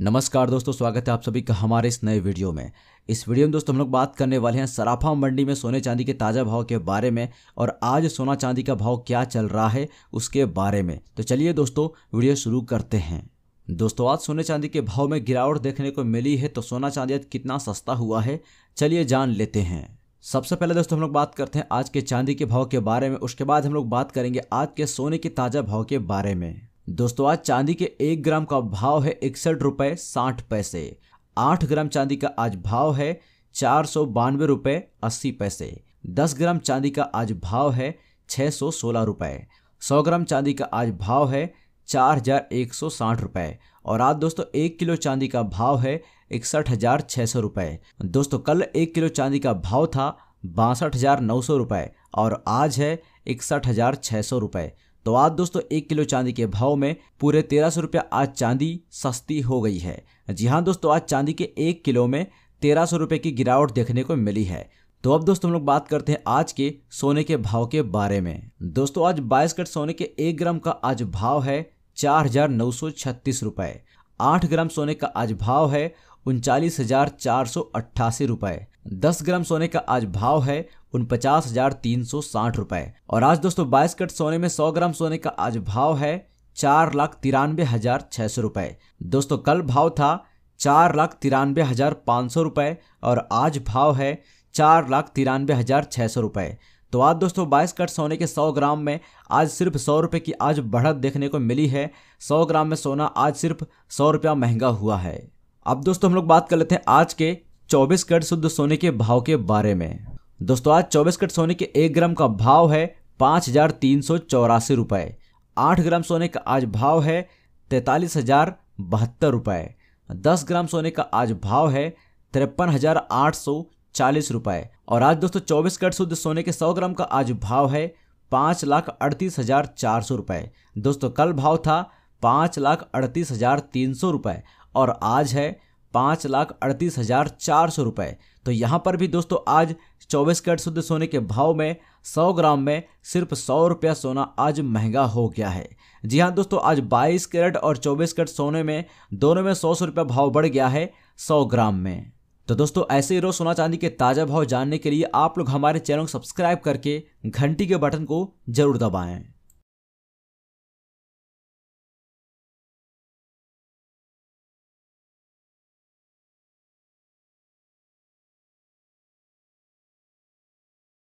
नमस्कार दोस्तों स्वागत है आप सभी का हमारे इस नए वीडियो में इस वीडियो में दोस्तों हम लोग बात करने वाले हैं सराफा मंडी में सोने चांदी के ताज़ा भाव के बारे में और आज सोना चांदी का भाव क्या चल रहा है उसके बारे में तो चलिए दोस्तों वीडियो शुरू करते हैं दोस्तों आज सोने चांदी के भाव में गिरावट देखने को मिली है तो सोना चांदी आज कितना सस्ता हुआ है चलिए जान लेते हैं सबसे पहले दोस्तों हम लोग बात करते हैं आज के चांदी के भाव के बारे में उसके बाद हम लोग बात करेंगे आज के सोने के ताज़ा भाव के बारे में दोस्तों आज चांदी के एक ग्राम का भाव है इकसठ रुपए साठ पैसे आठ ग्राम चांदी का आज भाव है चार सौ बानवे रुपए अस्सी पैसे दस ग्राम चांदी का आज भाव है छह सौ सोलह रुपए सौ ग्राम चांदी का आज भाव है चार हजार एक सौ साठ रुपए और आज दोस्तों एक किलो चांदी का भाव है इकसठ हजार छह सौ रुपए दोस्तों कल एक किलो चांदी का भाव था बासठ हजार नौ सौ रुपए और आज है इकसठ हजार छह सौ रुपए तो आज दोस्तों एक किलो चांदी के भाव में पूरे तेरह सौ रुपया आज चांदी सस्ती हो गई है जी हाँ दोस्तों आज चांदी के एक किलो में तेरह सौ रुपये की गिरावट देखने को मिली है तो अब दोस्तों हम लोग बात करते हैं आज के सोने के भाव के बारे में दोस्तों आज बाईस कट सोने के एक ग्राम का आज भाव है चार हजार नौ सौ छत्तीस रुपए आठ ग्राम सोने का आज भाव है उनचालीस हजार चार सौ अट्ठासी रुपए दस ग्राम सोने का आज भाव है उन पचास हजार तीन सौ साठ रुपए और आज दोस्तों बाईस कट सोने में सौ ग्राम सोने का आज भाव है चार लाख तिरानवे हजार छह सौ रुपए दोस्तों कल भाव था चार लाख तिरानबे हजार पाँच सौ रुपए और आज भाव है चार लाख तिरानबे हजार छः सौ रुपए तो आज दोस्तों बाईस कट सोने के सौ ग्राम में आज सिर्फ सौ रुपये की आज बढ़त देखने को मिली है सौ ग्राम में सोना आज सिर्फ सौ रुपया महंगा हुआ है अब दोस्तों हम लोग बात कर लेते हैं आज के चौबीस कट शुद्ध सोने के भाव के बारे में दोस्तों आज 24 कट सोने के एक ग्राम का भाव है पाँच हजार तीन सौ चौरासी रुपये आठ ग्राम सोने का आज भाव है तैंतालीस हजार बहत्तर रुपये दस ग्राम सोने का आज भाव है तिरपन हजार आठ सौ चालीस रुपये और आज दोस्तों चौबीस कट शुद्ध सोने के सौ ग्राम का आज भाव है पाँच लाख अड़तीस हजार चार सौ रुपये दोस्तों कल भाव था पाँच लाख अड़तीस हजार तीन सौ रुपये और आज है पाँच लाख अड़तीस हज़ार चार सौ रुपये तो यहाँ पर भी दोस्तों आज चौबीस कैरेट शुद्ध सोने के भाव में सौ ग्राम में सिर्फ सौ रुपया सोना आज महंगा हो गया है जी हाँ दोस्तों आज बाईस कैरेट और चौबीस कैरेट सोने में दोनों में सौ सौ रुपया भाव बढ़ गया है सौ ग्राम में तो दोस्तों ऐसे ही रोज सोना चांदी के ताज़ा भाव जानने के लिए आप लोग हमारे चैनल को सब्सक्राइब करके घंटी के बटन को जरूर दबाएँ